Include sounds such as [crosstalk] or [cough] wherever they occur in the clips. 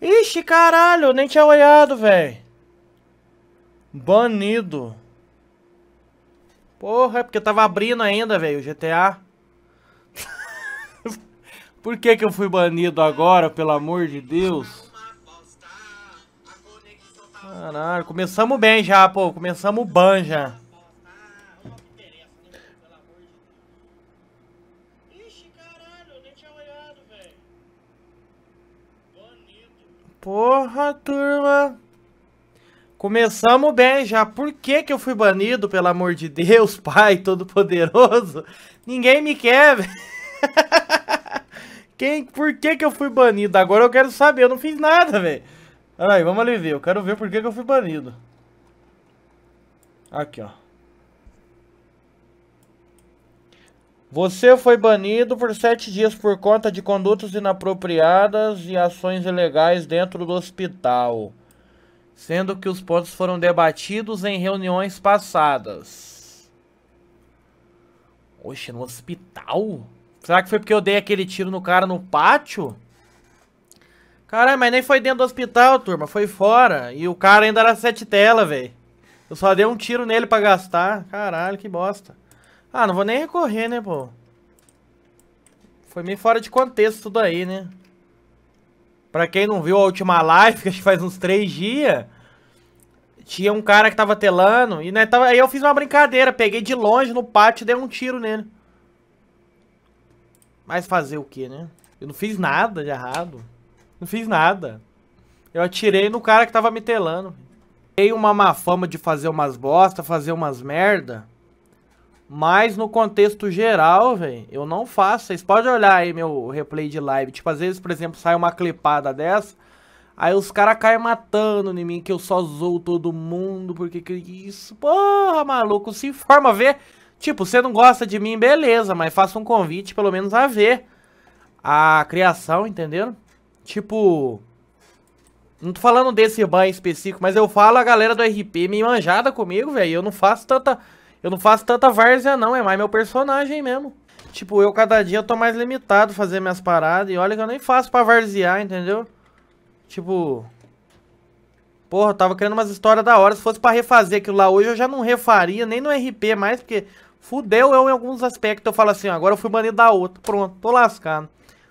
Ixi, caralho, nem tinha olhado, velho. Banido. Porra, é porque tava abrindo ainda, velho, o GTA. [laughs] Por que que eu fui banido agora, pelo amor de Deus? Caralho, começamos bem já, pô. Começamos ban já. Ixi, caralho, nem tinha olhado. Porra, turma. Começamos bem já. Por que, que eu fui banido, pelo amor de Deus, [laughs] Pai Todo-Poderoso? Ninguém me quer, velho. [laughs] Quem, por que, que eu fui banido? Agora eu quero saber, eu não fiz nada, velho. Aí, vamos ali ver. Eu quero ver por que, que eu fui banido. Aqui, ó. Você foi banido por sete dias por conta de condutas inapropriadas e ações ilegais dentro do hospital, sendo que os pontos foram debatidos em reuniões passadas. Oxe, no hospital? Será que foi porque eu dei aquele tiro no cara no pátio? Caralho, mas nem foi dentro do hospital, turma, foi fora. E o cara ainda era sete tela, velho. Eu só dei um tiro nele pra gastar. Caralho, que bosta. Ah, não vou nem recorrer, né, pô? Foi meio fora de contexto tudo aí, né? Pra quem não viu a última live, que [laughs] acho que faz uns três dias, tinha um cara que tava telando, e né, tava, aí eu fiz uma brincadeira, peguei de longe no pátio e dei um tiro nele. Mas fazer o quê, né? Eu não fiz nada de errado. Não fiz nada. Eu atirei no cara que tava me telando. Tem uma má fama de fazer umas bosta, fazer umas merda. Mas no contexto geral, velho, eu não faço. Vocês podem olhar aí meu replay de live. Tipo, às vezes, por exemplo, sai uma clipada dessa. Aí os caras caem matando em mim que eu só zoo todo mundo. Porque que isso? Porra, maluco, se informa, vê. Tipo, você não gosta de mim, beleza, mas faça um convite pelo menos a ver a criação, entendeu? Tipo, não tô falando desse ban específico, mas eu falo a galera do RP me manjada comigo, velho. Eu não faço tanta eu não faço tanta várzea não, é mais meu personagem mesmo. Tipo, eu cada dia eu tô mais limitado fazer minhas paradas. E olha que eu nem faço pra varzear, entendeu? Tipo... Porra, eu tava querendo umas histórias da hora. Se fosse pra refazer aquilo lá hoje, eu já não refaria, nem no RP mais, porque fudeu eu em alguns aspectos. Eu falo assim, ó, agora eu fui banido da outra. Pronto, tô lascado.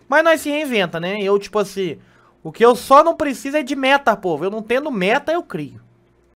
Mas nós se reinventa, né? Eu, tipo assim, o que eu só não preciso é de meta, povo. Eu não tendo meta, eu crio.